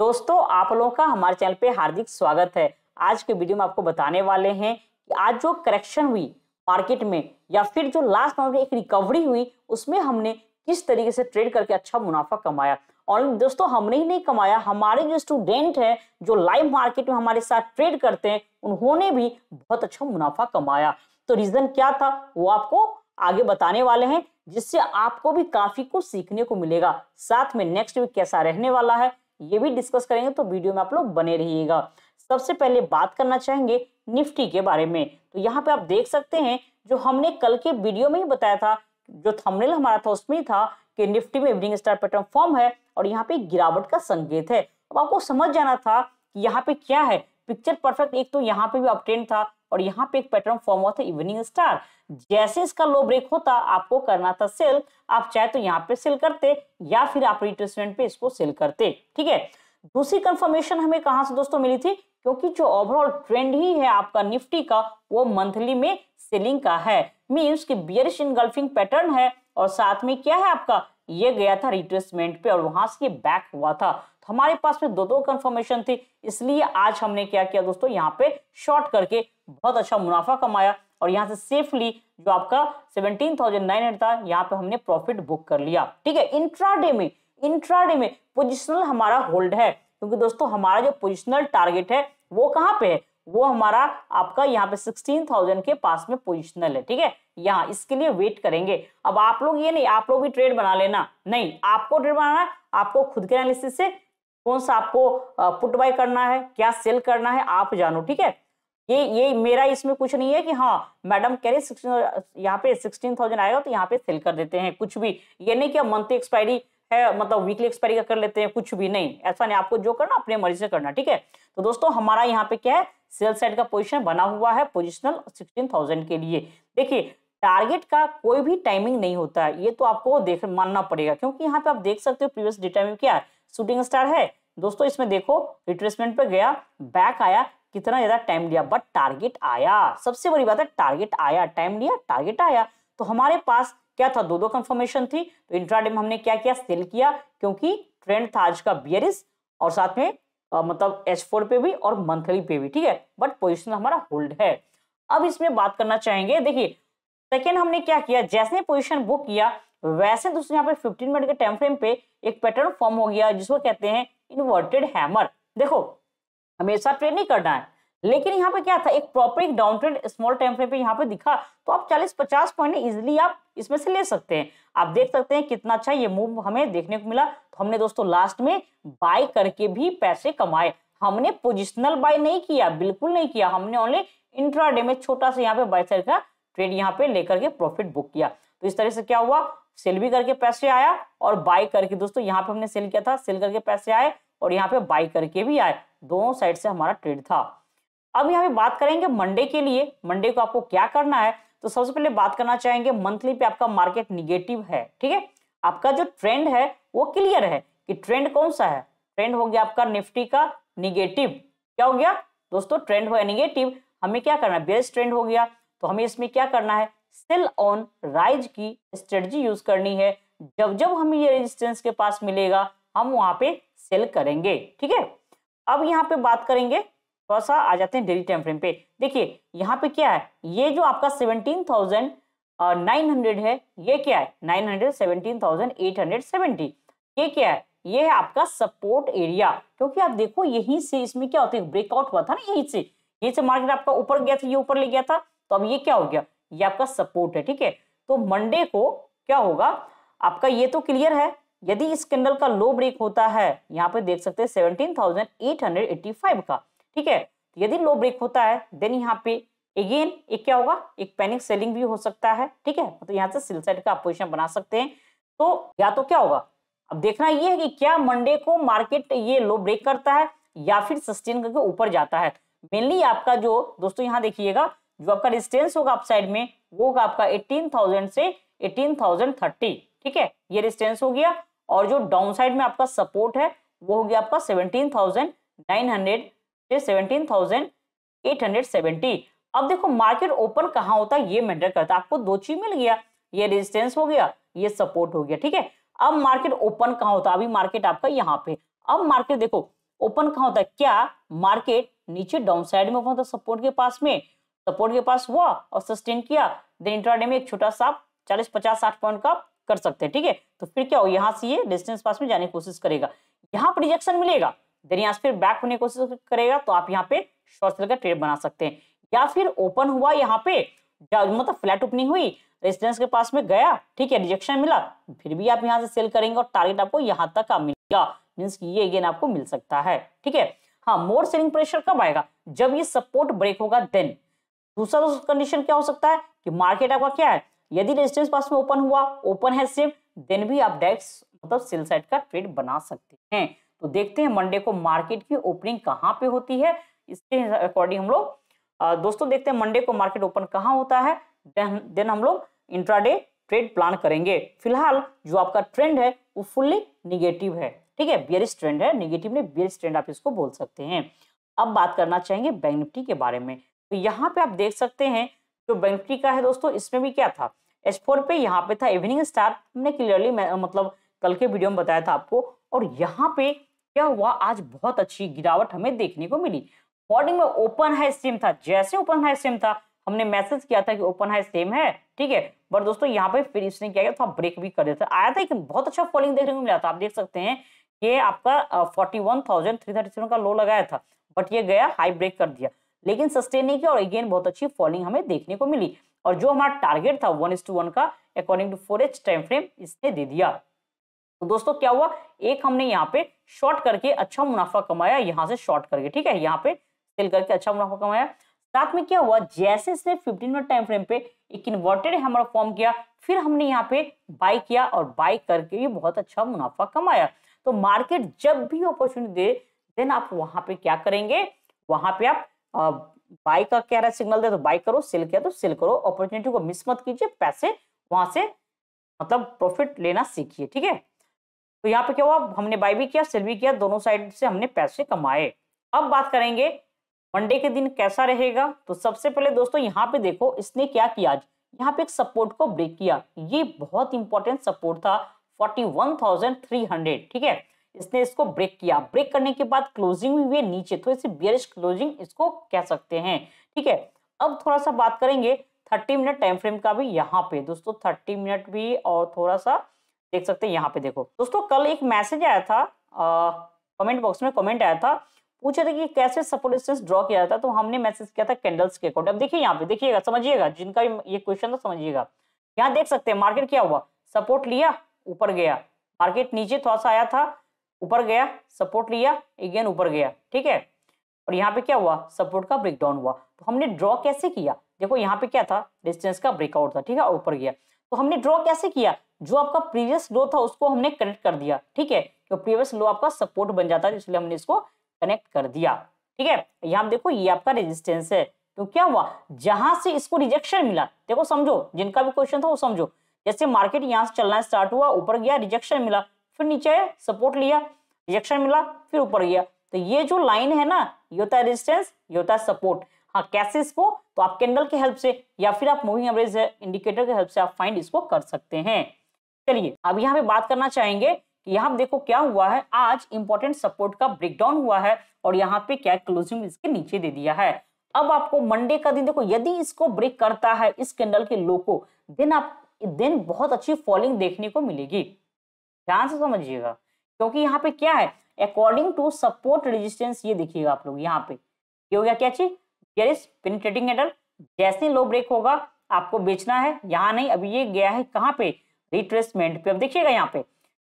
दोस्तों आप लोगों का हमारे चैनल पे हार्दिक स्वागत है आज के वीडियो में आपको बताने वाले हैं कि आज जो करेक्शन हुई मार्केट में या फिर जो लास्ट राउंड में एक रिकवरी हुई उसमें हमने किस तरीके से ट्रेड करके अच्छा मुनाफा कमाया और दोस्तों हमने ही नहीं कमाया हमारे जो स्टूडेंट हैं जो लाइव मार्केट में हमारे साथ ट्रेड करते हैं उन्होंने भी बहुत अच्छा मुनाफा कमाया तो रीजन क्या था वो आपको आगे बताने वाले हैं जिससे आपको भी काफी कुछ सीखने को मिलेगा साथ में नेक्स्ट वीक कैसा रहने वाला है ये भी डिस्कस करेंगे तो वीडियो में आप लोग बने रहिएगा सबसे पहले बात करना चाहेंगे निफ्टी के बारे में तो यहाँ पे आप देख सकते हैं जो हमने कल के वीडियो में ही बताया था जो थमनेल हमारा था उसमें ही था कि निफ्टी में इवनिंग स्टार पैटर्न फॉर्म है और यहाँ पे गिरावट का संकेत है अब आपको समझ जाना था कि यहाँ पे क्या है पिक्चर परफेक्ट एक तो यहाँ पे भी अपट्रेंड था और यहाँ पे एक पैटर्न फॉर्म हुआ था इवनिंग स्टार जैसे इसका लो ब्रेक होता आपको करना था सेल आप चाहे तो यहाँ पे सेल करते या फिर आप रिट्रेसमेंट पे इसको सेल करते ठीक है दूसरी कंफर्मेशन हमें कहाँ से दोस्तों मिली थी क्योंकि जो ओवरऑल ट्रेंड ही है आपका निफ्टी का वो मंथली में सेलिंग का है मीन्स की बियरिश इनगल्फिंग पैटर्न है और साथ में क्या है आपका ये गया था रिट्रेसमेंट पे और वहां से ये बैक हुआ था तो हमारे पास में दो दो कंफर्मेशन थी इसलिए आज हमने क्या किया दोस्तों यहाँ पे शॉर्ट करके बहुत अच्छा मुनाफा कमाया और यहाँ से सेफली जो आपका सेवनटीन थाउजेंड नाइन हंड्रेड था यहाँ पे हमने प्रॉफिट बुक कर लिया ठीक है इंट्राडे में इंट्राडे में पोजिशनल हमारा होल्ड है क्योंकि दोस्तों हमारा जो पोजिशनल टारगेट है वो कहाँ पे है वो हमारा आपका यहाँ पे सिक्सटीन थाउजेंड के पास में पोजिशनल है ठीक है यहाँ इसके लिए वेट करेंगे अब आप लोग ये नहीं आप लोग भी ट्रेड बना लेना नहीं आपको ट्रेड बनाना है आपको खुद के एनालिसिस से कौन सा आपको पुट बाय करना है क्या सेल करना है आप जानो ठीक है ये ये मेरा इसमें कुछ नहीं है कि हाँ मैडम कह रहे यहाँ पे सिक्सटीन थाउजेंड आएगा तो यहाँ पे सेल कर देते हैं कुछ भी ये नहीं कि मंथली एक्सपायरी है मतलब वीकली एक्सपायरी का कर लेते हैं कुछ भी नहीं ऐसा नहीं आपको जो करना अपने मर्जी से करना ठीक है तो दोस्तों हमारा यहाँ पे क्या है सेल साइड का पोजिशन बना हुआ है पोजिशनल सिक्सटीन थाउजेंड के लिए देखिए टारगेट का कोई भी टाइमिंग नहीं होता है ये तो आपको देख मानना पड़ेगा क्योंकि यहाँ पे आप देख सकते हो प्रीवियस डेटा में क्या है शूटिंग स्टार है दोस्तों इसमें देखो रिट्रेसमेंट पे गया बैक आया कितना ज़्यादा टाइम लिया बट टारगेट आया सबसे बड़ी बात है टारगेट आया टाइम लिया टारगेट आया तो हमारे पास क्या था दो दो कंफर्मेशन थी तो इंट्राडे में हमने क्या किया सेल किया क्योंकि ट्रेंड था आज का बियरिस और साथ में आ, मतलब एच फोर पे भी और मंथली पे भी ठीक है बट पोजिशन हमारा होल्ड है अब इसमें बात करना चाहेंगे देखिए सेकेंड हमने क्या किया जैसे पोजिशन बुक किया वैसे दोस्तों यहाँ पे फिफ्टीन मिनट के टाइम फ्रेम पे एक पैटर्न फॉर्म हो गया जिसको कहते हैं इन्वर्टेड हैमर देखो हमेशा ट्रेड नहीं करना है लेकिन यहाँ पे क्या था एक प्रॉपर एक down trend small time frame पे यहाँ पे दिखा तो आप 40-50 पॉइंट इजिली आप इसमें से ले सकते हैं आप देख सकते हैं कितना अच्छा ये मूव हमें देखने को मिला तो हमने दोस्तों लास्ट में बाय करके भी पैसे कमाए हमने पोजिशनल बाय नहीं किया बिल्कुल नहीं किया हमने ओनली डे में छोटा सा यहाँ पे बाय सेल का ट्रेड यहाँ पे लेकर के प्रॉफिट बुक किया तो इस तरह से क्या हुआ सेल भी करके पैसे आया और बाय करके दोस्तों यहाँ पे हमने सेल किया था सेल करके पैसे आए और यहाँ पे बाय करके भी आए दोनों साइड से हमारा ट्रेड था अब यहाँ पे बात करेंगे मंडे के लिए मंडे को आपको क्या करना है तो सबसे पहले बात करना चाहेंगे मंथली पे आपका मार्केट निगेटिव है ठीक है आपका जो ट्रेंड है वो क्लियर है कि ट्रेंड कौन सा है ट्रेंड हो गया आपका निफ्टी का निगेटिव क्या हो गया दोस्तों ट्रेंड हो गया निगेटिव हमें क्या करना है बेस्ट ट्रेंड हो गया तो हमें इसमें क्या करना है सेल ऑन राइज की स्ट्रेटजी यूज करनी है जब जब हमें ये रेजिस्टेंस के पास मिलेगा हम वहां पे सेल करेंगे ठीक है अब यहाँ पे बात करेंगे थोड़ा सा आ जाते हैं डेली टाइम फ्रेम पे देखिए यहाँ पे क्या है ये जो आपका सेवनटीन थाउजेंड नाइन हंड्रेड है ये क्या है nine hundred seventeen thousand eight hundred seventy ये क्या है ये है आपका सपोर्ट एरिया क्योंकि आप देखो यहीं से इसमें क्या होता है ब्रेकआउट हुआ था ना यहीं से यहीं से मार्केट आपका ऊपर गया था ये ऊपर ले गया था तो अब ये क्या हो गया ये आपका सपोर्ट है ठीक है तो मंडे को क्या होगा आपका ये तो क्लियर है यदि इस कैंडल का लो ब्रेक होता है यहाँ पे देख सकते हैं 17,885 का ठीक है यदि लो ब्रेक होता है देन यहाँ पे अगेन एक क्या होगा एक पैनिक सेलिंग भी हो सकता है ठीक है तो यहाँ से सिल साइड का पोजिशन बना सकते हैं तो या तो क्या होगा अब देखना ये है कि क्या मंडे को मार्केट ये लो ब्रेक करता है या फिर सस्टेन करके ऊपर जाता है मेनली आपका जो दोस्तों यहाँ देखिएगा जो आपका रेजिस्टेंस होगा अपसाइड में वो होगा आपका 18,000 से 18,030 ठीक है ये रेजिस्टेंस हो गया और जो डाउन साइड में आपका सपोर्ट है वो हो गया आपका सेवनटीन थाउजेंड नाइन हंड्रेड से seventeen thousand eight hundred seventy अब देखो मार्केट ओपन कहाँ होता है ये मैटर करता है आपको दो चीज मिल गया ये रेजिस्टेंस हो गया ये सपोर्ट हो गया ठीक है अब मार्केट ओपन कहाँ होता है अभी मार्केट आपका यहाँ पे अब मार्केट देखो ओपन कहाँ होता है क्या मार्केट नीचे डाउन साइड में ओपन होता सपोर्ट के पास में सपोर्ट के पास हुआ और सस्टेन किया देन इंट्राडे में एक छोटा सा चालीस पचास साठ पॉइंट का कर सकते हैं ठीक है तो फिर क्या हो यहाँ से ये डिस्टेंस पास में जाने की कोशिश करेगा यहाँ पर रिजेक्शन मिलेगा देन यहाँ से फिर बैक होने की कोशिश करेगा तो आप यहाँ पे शॉर्ट सर्किट का ट्रेड बना सकते हैं या फिर ओपन हुआ यहाँ पे मतलब फ्लैट ओपनिंग हुई रेजिस्टेंस के पास में गया ठीक है रिजेक्शन मिला फिर भी आप यहाँ से सेल करेंगे और टारगेट आपको यहाँ तक का मिलेगा मीन्स ये अगेन आपको मिल सकता है ठीक है हाँ मोर सेलिंग प्रेशर कब आएगा जब ये सपोर्ट ब्रेक होगा देन दूसरा कंडीशन क्या हो सकता है कि मार्केट आपका क्या है यदि रेजिस्टेंस पास में ओपन हुआ ओपन है सिर्फ देन भी आप डायरेक्ट मतलब सेल साइड का ट्रेड बना सकते हैं तो देखते हैं मंडे को मार्केट की ओपनिंग कहाँ पे होती है इसके अकॉर्डिंग हम लोग दोस्तों देखते हैं मंडे को मार्केट ओपन कहाँ होता है देन देन हम लोग इंट्राडे ट्रेड प्लान करेंगे फिलहाल जो आपका ट्रेंड है वो फुल्ली निगेटिव है ठीक है बियरिस ट्रेंड है निगेटिव नहीं बियरिस ट्रेंड आप इसको बोल सकते हैं अब बात करना चाहेंगे बैंक निफ्टी के बारे में तो यहाँ पे आप देख सकते हैं जो बैंक का है दोस्तों इसमें भी क्या था एच फोर पे यहाँ पे था इवनिंग स्टार हमने क्लियरली मतलब कल के वीडियो में बताया था आपको और यहाँ पे क्या हुआ आज बहुत अच्छी गिरावट हमें देखने को मिली मॉर्निंग में ओपन हाई सेम था जैसे ओपन हाई सेम था हमने मैसेज किया था कि ओपन हाई सेम है ठीक है बट दोस्तों यहाँ पे फिर इसने क्या किया था ब्रेक भी कर देता आया था एक बहुत अच्छा फॉलिंग देखने को मिला था आप देख सकते हैं ये आपका forty one thousand three thirty seven का लो लगाया था बट ये गया हाई ब्रेक कर दिया लेकिन सस्टेन नहीं किया और अगेन बहुत अच्छी फॉलिंग हमें देखने को मिली और जो हमारा टारगेट था वन इस टू वन का according to four H time frame इसने दे दिया तो दोस्तों क्या हुआ एक हमने यहाँ पे शॉर्ट करके अच्छा मुनाफा कमाया यहाँ से शॉर्ट करके ठीक है यहाँ पे सेल करके अच्छा मुनाफा कमाया साथ में क्या हुआ जैसे इसने 15 मिनट टाइम फ्रेम पे एक इन्वर्टेड हैमर फॉर्म किया फिर हमने यहाँ पे बाई किया और बाई करके भी बहुत अच्छा मुनाफा कमाया तो मार्केट जब भी अपॉर्चुनिटी दे देन आप वहां पे क्या करेंगे वहां पे आप बाई का कह रहा है सिग्नल दे तो बाई करो सेल किया तो सेल करो अपॉर्चुनिटी को मिस मत कीजिए पैसे वहां से मतलब प्रॉफिट लेना सीखिए ठीक है तो यहाँ पे क्या हुआ हमने बाई भी किया सेल भी किया दोनों साइड से हमने पैसे कमाए अब बात करेंगे मंडे के दिन कैसा रहेगा तो सबसे पहले दोस्तों यहाँ पे देखो इसने क्या किया आज यहाँ पे एक सपोर्ट को ब्रेक किया ये बहुत इंपॉर्टेंट सपोर्ट था फोर्टी ठीक है इसने इसको ब्रेक किया ब्रेक करने के बाद क्लोजिंग हुई नीचे थोड़ी सी बियरिश क्लोजिंग इसको कह सकते हैं ठीक है अब थोड़ा सा बात करेंगे थर्टी मिनट टाइम फ्रेम का भी यहाँ पे दोस्तों थर्टी मिनट भी और थोड़ा सा देख सकते हैं यहाँ पे देखो दोस्तों कल एक मैसेज आया था कमेंट बॉक्स में कमेंट आया था पूछे थे कि कैसे सपोर्ट डिस्टेंस ड्रॉ किया जाता तो हमने मैसेज किया था कैंडल्स के अकॉर्डिंग अब देखिए यहाँ पे देखिएगा समझिएगा जिनका ये क्वेश्चन था समझिएगा यहाँ देख सकते हैं मार्केट क्या हुआ सपोर्ट लिया ऊपर गया मार्केट नीचे थोड़ा सा आया था ऊपर गया सपोर्ट लिया अगेन ऊपर गया ठीक है और यहाँ पे क्या हुआ सपोर्ट का ब्रेकडाउन हुआ तो हमने ड्रॉ कैसे किया देखो यहाँ पे क्या था डिस्टेंस का ब्रेकआउट था ठीक है ऊपर गया तो हमने ड्रॉ कैसे किया जो आपका प्रीवियस लो था उसको हमने कनेक्ट कर दिया ठीक है तो प्रीवियस लो आपका सपोर्ट बन जाता है इसलिए हमने इसको कनेक्ट कर दिया ठीक है यहाँ देखो ये आपका रेजिस्टेंस है तो क्या हुआ जहां से इसको रिजेक्शन मिला देखो समझो जिनका भी क्वेश्चन था वो समझो जैसे मार्केट यहाँ से चलना स्टार्ट हुआ ऊपर गया रिजेक्शन मिला फिर नीचे आया सपोर्ट लिया रिजेक्शन मिला फिर ऊपर गया तो ये जो लाइन है ना ये होता है रेजिस्टेंस ये होता है सपोर्ट हाँ कैसे इसको तो आप कैंडल के हेल्प से या फिर आप मूविंग एवरेज इंडिकेटर के हेल्प से आप फाइंड इसको कर सकते हैं चलिए अब यहाँ पे बात करना चाहेंगे कि यहाँ देखो क्या हुआ है आज इंपॉर्टेंट सपोर्ट का ब्रेकडाउन हुआ है और यहाँ पे क्या क्लोजिंग इसके नीचे दे दिया है अब आपको मंडे का दिन देखो यदि इसको ब्रेक करता है इस कैंडल के लो को देन आप देन बहुत अच्छी फॉलिंग देखने को मिलेगी ध्यान से समझिएगा क्योंकि यहाँ पे क्या है अकॉर्डिंग टू सपोर्ट रेजिस्टेंस ये देखिएगा आप लोग यहाँ पे ये हो गया क्या चीजिंग एडल जैसे लो ब्रेक होगा आपको बेचना है यहाँ नहीं अभी ये गया है कहाँ पे रिट्रेसमेंट पे अब देखिएगा यहाँ पे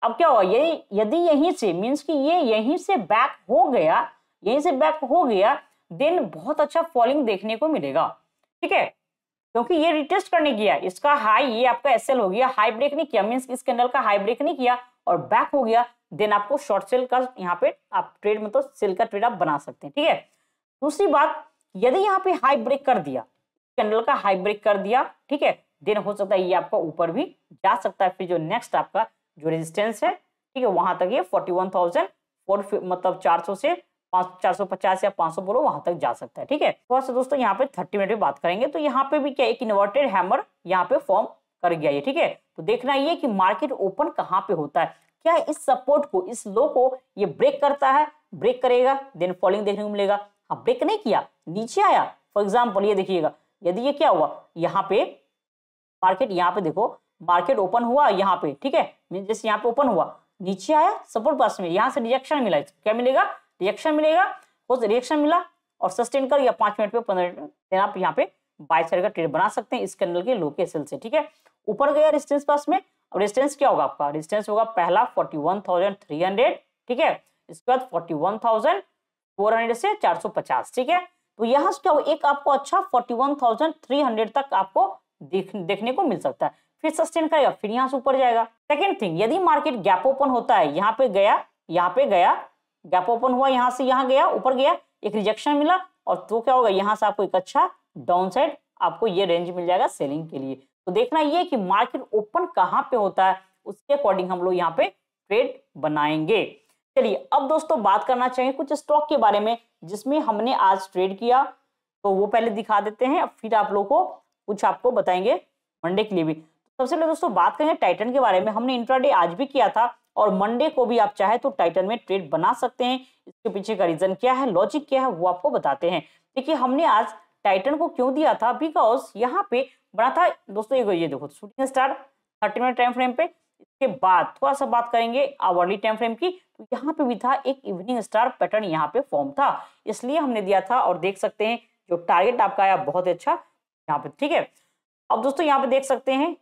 अब क्या हुआ यही यदि यहीं से मीन्स कि ये यहीं से बैक हो गया यहीं से बैक हो गया देन बहुत अच्छा फॉलिंग देखने को मिलेगा ठीक है क्योंकि ये रिटेस्ट करने गया इसका हाई ये आपका एस हो गया हाई ब्रेक नहीं किया मीन्स इस कैंडल का हाई ब्रेक नहीं किया और बैक हो गया देन आपको शॉर्ट सेल का यहाँ पे आप ट्रेड में तो सेल का ट्रेड आप बना सकते हैं ठीक है दूसरी बात यदि यहाँ पे हाई ब्रेक कर दिया कैंडल का हाई ब्रेक कर दिया ठीक है देन हो सकता है ये आपका ऊपर भी जा सकता है फिर जो नेक्स्ट आपका जो रेजिस्टेंस है ठीक है वहां तक ये फोर्टी मतलब चार से पाँच या पाँच बोलो वहां तक जा सकता है ठीक है थोड़ा तो अच्छा सा दोस्तों यहाँ पे थर्टी मिनट भी बात करेंगे तो यहाँ पे भी क्या एक इन्वर्टेड हैमर यहाँ पे फॉर्म कर गया ये ठीक है तो देखना ये कि मार्केट ओपन कहाँ पे होता है क्या इस सपोर्ट को इस लो को ये ब्रेक करता है ब्रेक करेगा देन फॉलिंग देखने को मिलेगा हाँ ब्रेक नहीं किया नीचे आया फॉर एग्जाम्पल ये देखिएगा यदि ये क्या हुआ यहाँ पे मार्केट यहाँ पे देखो मार्केट ओपन हुआ यहाँ पे ठीक है जैसे यहाँ पे ओपन हुआ नीचे आया सपोर्ट पास में यहाँ से रिजेक्शन मिला क्या मिलेगा रिएक्शन मिलेगा कुछ रिएक्शन तो मिला और सस्टेन कर या पांच मिनट पे पंद्रह मिनट देन आप यहाँ पे बाइसाइड का ट्रेड बना सकते हैं इस कैंडल के लोके सेल से ठीक है ऊपर गया रिस्टेंस पास में अब रिस्टेंस क्या होगा आपका रिस्टेंस होगा पहला 41,300 ठीक है इसके बाद 41,400 से 450 ठीक है तो यहाँ से क्या एक आपको अच्छा 41,300 तक आपको देख, देखने को मिल सकता है फिर सस्टेन करेगा फिर यहाँ से ऊपर जाएगा सेकेंड थिंग यदि मार्केट गैप ओपन होता है यहाँ पे गया यहाँ पे गया गैप ओपन हुआ यहाँ से यहाँ गया ऊपर गया एक रिजेक्शन मिला और तो क्या होगा यहाँ से आपको एक अच्छा डाउन साइड आपको ये रेंज मिल जाएगा सेलिंग के लिए तो देखना ये कि मार्केट ओपन कहाँ पे होता है उसके अकॉर्डिंग हम लोग यहाँ पे ट्रेड बनाएंगे चलिए अब दोस्तों बात करना चाहिए कुछ स्टॉक के बारे में जिसमें हमने आज ट्रेड किया तो वो पहले दिखा देते हैं फिर आप लोग को कुछ आपको बताएंगे मंडे के लिए भी तो सबसे पहले दोस्तों बात करेंगे टाइटन के बारे में हमने इंट्राडे आज भी किया था और मंडे को भी आप चाहे तो टाइटन में ट्रेड बना सकते हैं इसके पीछे का रीजन क्या है लॉजिक क्या है वो आपको बताते हैं देखिए हमने आज टाइटन को क्यों दिया था बिकॉज यहाँ पे बना था दोस्तों ये देखो shooting star thirty minute time frame पे इसके बाद थोड़ा सा बात करेंगे आवर्ली टाइम फ्रेम की तो यहाँ पे भी था एक इवनिंग स्टार पैटर्न यहाँ पे फॉर्म था इसलिए हमने दिया था और देख सकते हैं जो टारगेट आपका आया बहुत अच्छा यहाँ पे ठीक है अब दोस्तों यहाँ पे देख सकते हैं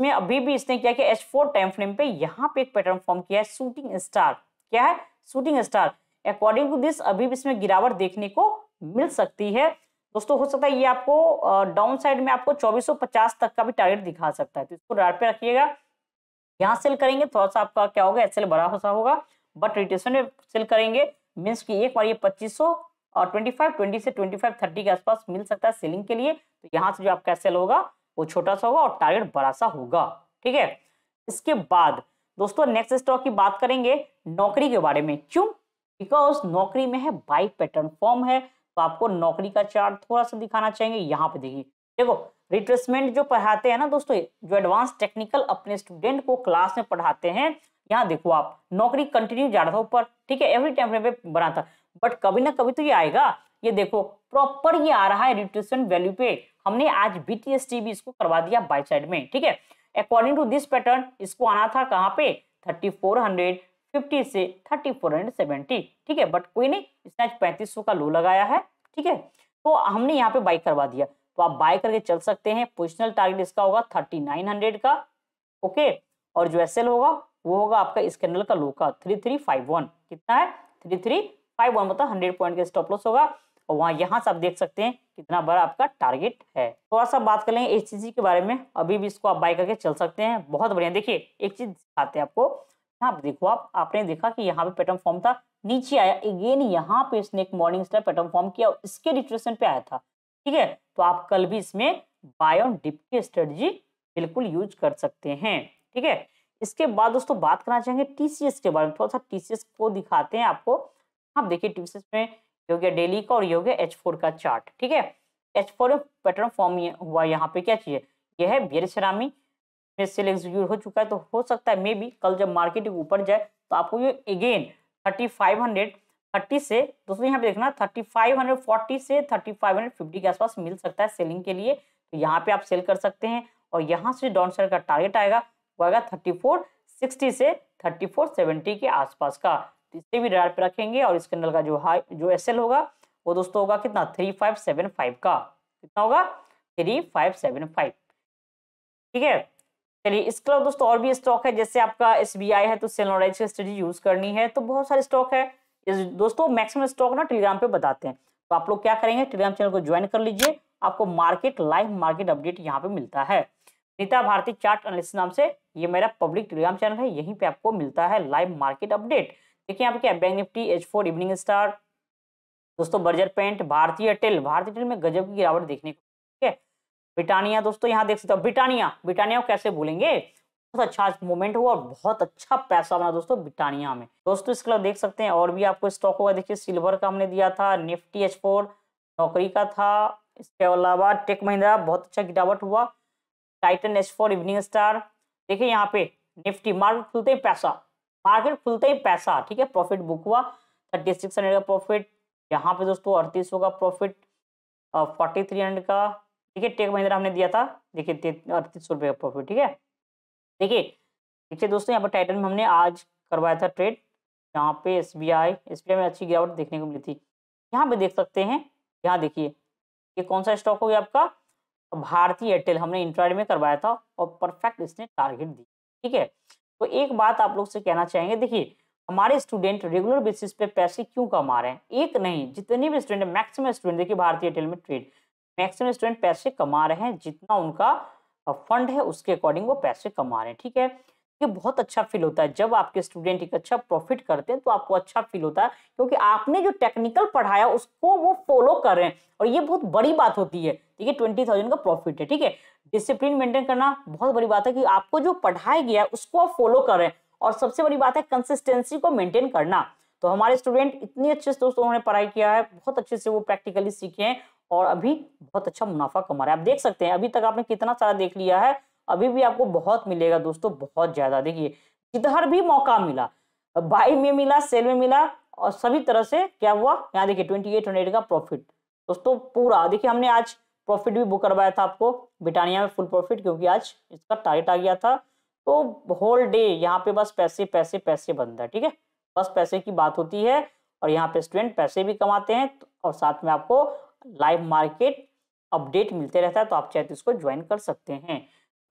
में अभी भी इसने क्या किया एच फोर टाइम फ्रेम पे यहाँ पे एक पैटर्न फॉर्म किया है शूटिंग स्टार क्या है shooting star according to this अभी भी इसमें गिरावट देखने को मिल सकती है दोस्तों हो सकता है ये आपको डाउन साइड में आपको 2450 तक का भी टारगेट दिखा सकता है तो इसको रार पे रखिएगा यहाँ सेल करेंगे थोड़ा सा आपका क्या होगा एस बड़ा होता होगा बट रिटेशन में सेल करेंगे मीन्स की एक बार ये पच्चीस और 25, 20 से 25, 30 के आसपास मिल सकता है सेलिंग के लिए तो यहाँ से जो आपका सेल होगा वो छोटा सा होगा और टारगेट बड़ा सा होगा ठीक है इसके बाद दोस्तों नेक्स्ट स्टॉक की बात करेंगे नौकरी के बारे में क्यों बिकॉज नौकरी में है बाई पैटर्न फॉर्म है तो आपको नौकरी का चार्ट थोड़ा सा दिखाना चाहेंगे यहाँ पे देखिए देखो रिट्रेसमेंट जो पढ़ाते हैं ना दोस्तों जो एडवांस टेक्निकल अपने स्टूडेंट को क्लास में पढ़ाते हैं यहाँ देखो आप नौकरी कंटिन्यू जा रहा था ऊपर ठीक है एवरी टाइम पे बना था बट कभी ना कभी तो ये आएगा ये देखो प्रॉपर ये आ रहा है रिट्रेसमेंट वैल्यू पे हमने आज बीटीएस टीवी इसको करवा दिया बाई साइड में ठीक है अकॉर्डिंग टू दिस पैटर्न इसको आना था कहाँ पे थर्टी फोर हंड्रेड फिफ्टी से थर्टी फोर हंड्रेड सेवेंटी ठीक है बट कोई नहीं इसने आज पैंतीस सौ का लो लगाया है ठीक है तो हमने यहाँ पे बाई करवा दिया तो आप बाय करके चल सकते हैं पोजिशनल टारगेट इसका होगा थर्टी नाइन हंड्रेड का ओके और जो एस होगा वो होगा आपका इस कैंडल का लो का थ्री थ्री फाइव वन कितना है थ्री थ्री फाइव वन मतलब हंड्रेड पॉइंट का स्टॉप लॉस होगा और वहाँ यहाँ से आप देख सकते हैं कितना बड़ा आपका टारगेट है थोड़ा सा बात कर लेंगे एच के बारे में अभी भी इसको आप बाई करके चल सकते हैं बहुत बढ़िया देखिए एक चीज दिखाते हैं आपको यहाँ आप देखो आप आपने देखा कि यहाँ पे पैटर्न फॉर्म था नीचे आया अगेन यहाँ पे इसने एक मॉर्निंग स्टार पैटर्न फॉर्म किया और इसके डिट्रेशन पे आया था ठीक है तो आप कल भी इसमें बाय ऑन डिप की स्ट्रेटजी बिल्कुल यूज कर सकते हैं ठीक है इसके बाद दोस्तों बात करना चाहेंगे टीसीएस के बारे में थोड़ा सा टीसीएस को दिखाते हैं आपको आप देखिए टीसीएस में योग्य डेली का और योग्य एच फोर का चार्ट ठीक है एच फोर पैटर्न फॉर्म हुआ यहाँ पे क्या चीज़ है यह है बेरसरामी में सेल एग्जीक्यूट हो चुका है तो हो सकता है मे बी कल जब मार्केट ऊपर जाए तो आपको ये again thirty five hundred thirty से दोस्तों यहाँ पे देखना थर्टी फाइव हंड्रेड फोर्टी से थर्टी फाइव हंड्रेड फिफ्टी के आसपास मिल सकता है सेलिंग के लिए तो यहाँ पे आप सेल कर सकते हैं और यहाँ से डाउन साइड का टारगेट आएगा वो आएगा थर्टी फोर सिक्सटी से थर्टी फोर सेवेंटी के आसपास का तो भी रडार पे रखेंगे और इस कैंडल का जो हाई जो एस होगा वो दोस्तों होगा कितना थ्री फाइव सेवन फाइव का कितना होगा थ्री फाइव सेवन फाइव ठीक है चलिए इसके अलावा दोस्तों और भी स्टॉक है जैसे आपका एस है तो सेलोराइज की स्ट्रेटेजी यूज करनी है तो बहुत सारे स्टॉक है दोस्तों मैक्सिमम स्टॉक ना टेलीग्राम पे बताते हैं तो आप लोग क्या करेंगे टेलीग्राम चैनल को ज्वाइन कर लीजिए आपको मार्केट लाइव मार्केट अपडेट यहाँ पे मिलता है नीता भारती चार्ट एनालिसिस नाम से ये मेरा पब्लिक टेलीग्राम चैनल है यहीं पे आपको मिलता है लाइव मार्केट अपडेट देखिए यहाँ पे क्या bank Nifty H four evening star दोस्तों बर्जर पेंट भारतीय टेल भारतीय टेल में गजब की गिरावट देखने को ठीक है ब्रिटानिया दोस्तों यहाँ देख सकते हो ब्रिटानिया ब्रिटानिया को कैसे बोलेंगे बहुत अच्छा मूवमेंट हुआ और बहुत अच्छा पैसा बना दोस्तों ब्रिटानिया में दोस्तों इसके अलावा देख सकते हैं और भी आपको स्टॉक होगा देखिए सिल्वर का हमने दिया था निफ्टी एच फोर नौकरी का था इसके अलावा टेक महिंद्रा बहुत अच्छा गिरावट हुआ Titan H four evening star देखिए यहाँ पे निफ्टी मार्केट खुलते ही पैसा मार्केट खुलते ही पैसा ठीक है प्रॉफिट बुक हुआ थर्टी सिक्स हंड्रेड का प्रॉफिट यहाँ पे दोस्तों अड़तीस का प्रॉफिट फोर्टी थ्री हंड्रेड का ठीक है टेक महिंद्रा हमने दिया था देखिए अड़तीस सौ रुपये का प्रॉफिट ठीक है देखिए देखिए दोस्तों यहाँ पर टाइटन में हमने आज करवाया था ट्रेड यहाँ पे S B I S B I में अच्छी गिरावट देखने को मिली थी यहाँ पे देख सकते हैं यहाँ देखिए ये कौन सा स्टॉक हो गया आपका भारतीय एयरटेल हमने इंट्राइड में करवाया था और परफेक्ट इसने टारगेट दी ठीक है तो एक बात आप लोग से कहना चाहेंगे देखिए हमारे स्टूडेंट रेगुलर बेसिस पे पैसे क्यों कमा रहे हैं एक नहीं जितने भी स्टूडेंट मैक्सिमम स्टूडेंट देखिए भारतीय एयरटेल में ट्रेड मैक्सिमम स्टूडेंट पैसे कमा रहे हैं जितना उनका फंड है उसके अकॉर्डिंग वो पैसे कमा रहे हैं ठीक है ये बहुत अच्छा फील होता है जब आपके स्टूडेंट एक अच्छा प्रॉफिट करते हैं तो आपको अच्छा फील होता है क्योंकि आपने जो टेक्निकल पढ़ाया उसको वो फॉलो कर रहे हैं और ये बहुत बड़ी बात होती है ठीक है ट्वेंटी थाउजेंड का प्रॉफिट है ठीक है डिसिप्लिन मेंटेन करना बहुत बड़ी बात है कि आपको जो पढ़ाया गया है उसको आप फॉलो कर रहे हैं और सबसे बड़ी बात है कंसिस्टेंसी को मेंटेन करना तो हमारे स्टूडेंट इतने अच्छे से दोस्तों उन्होंने पढ़ाई किया है बहुत अच्छे से वो प्रैक्टिकली सीखे हैं और अभी बहुत अच्छा मुनाफा कमा रहे हैं आप देख सकते हैं अभी तक आपने कितना सारा देख लिया है अभी भी आपको बहुत मिलेगा दोस्तों बहुत ज़्यादा देखिए किधर भी मौका मिला बाई में मिला सेल में मिला और सभी तरह से क्या हुआ यहाँ देखिए ट्वेंटी एट हंड्रेड का प्रॉफिट दोस्तों पूरा देखिए हमने आज प्रॉफिट भी बुक करवाया था आपको ब्रिटानिया में फुल प्रॉफिट क्योंकि आज इसका टारगेट आ गया था तो होल डे यहाँ पे बस पैसे पैसे पैसे बनता है ठीक है बस पैसे की बात होती है और यहाँ पे स्टूडेंट पैसे भी कमाते हैं और साथ में आपको लाइव मार्केट अपडेट मिलते रहता है तो आप चाहे तो इसको ज्वाइन कर सकते हैं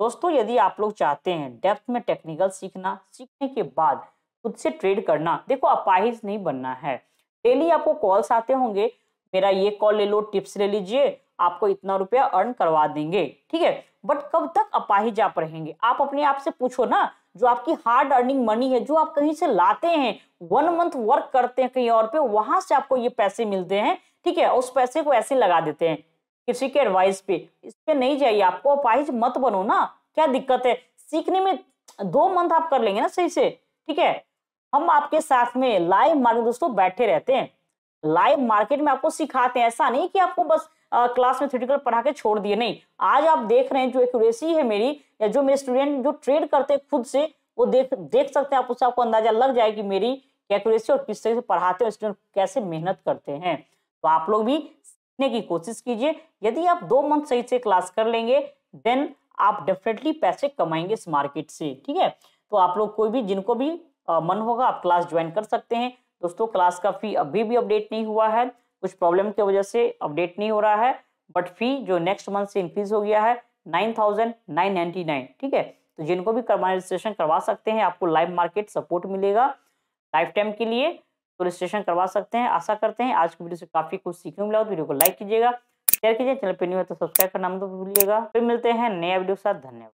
दोस्तों यदि आप लोग चाहते हैं डेप्थ में टेक्निकल सीखना सीखने के बाद खुद से ट्रेड करना देखो अपाहिज नहीं बनना है डेली आपको कॉल्स आते होंगे मेरा ये कॉल ले लो टिप्स ले लीजिए आपको इतना रुपया अर्न करवा देंगे ठीक है बट कब तक अपाहिज आप रहेंगे आप अपने आप से पूछो ना जो आपकी हार्ड अर्निंग मनी है जो आप कहीं से लाते हैं वन मंथ वर्क करते हैं कहीं और पे वहां से आपको ये पैसे मिलते हैं ठीक है उस पैसे को ऐसे लगा देते हैं किसी के एडवाइस पे इस पे नहीं जाइए आपको अपाहिज मत बनो ना क्या दिक्कत है सीखने में दो मंथ आप कर लेंगे ना सही से ठीक है हम आपके साथ में लाइव मार्केट दोस्तों बैठे रहते हैं लाइव मार्केट में आपको सिखाते हैं ऐसा नहीं कि आपको बस क्लास में थ्योरेटिकल पढ़ा के छोड़ दिए नहीं आज आप देख रहे हैं जो एक्यूरेसी है मेरी या जो मेरे स्टूडेंट जो ट्रेड करते हैं खुद से वो देख देख सकते हैं आप उससे आपको अंदाजा लग जाए कि मेरी एक्यूरेसी और किस तरह से पढ़ाते हैं स्टूडेंट कैसे मेहनत करते हैं तो आप लोग भी सीखने की कोशिश कीजिए यदि आप दो मंथ सही से क्लास कर लेंगे देन आप डेफिनेटली पैसे कमाएंगे इस मार्केट से ठीक है तो आप लोग कोई भी जिनको भी मन होगा आप क्लास ज्वाइन कर सकते हैं दोस्तों क्लास का फी अभी भी अपडेट नहीं हुआ है कुछ प्रॉब्लम की वजह से अपडेट नहीं हो रहा है बट फी जो नेक्स्ट मंथ से इंक्रीज हो गया है nine thousand nine ninety nine ठीक है तो जिनको भी करवा रजिस्ट्रेशन करवा सकते हैं आपको लाइव मार्केट सपोर्ट मिलेगा लाइफ टाइम के लिए तो रजिस्ट्रेशन करवा सकते हैं आशा करते हैं आज की वीडियो से काफी कुछ सीखने मिला तो वीडियो को लाइक कीजिएगा शेयर कीजिए चैनल पर न्यू हो तो सब्सक्राइब करना मत भूलिएगा फिर मिलते हैं नया वीडियो के साथ धन्यवाद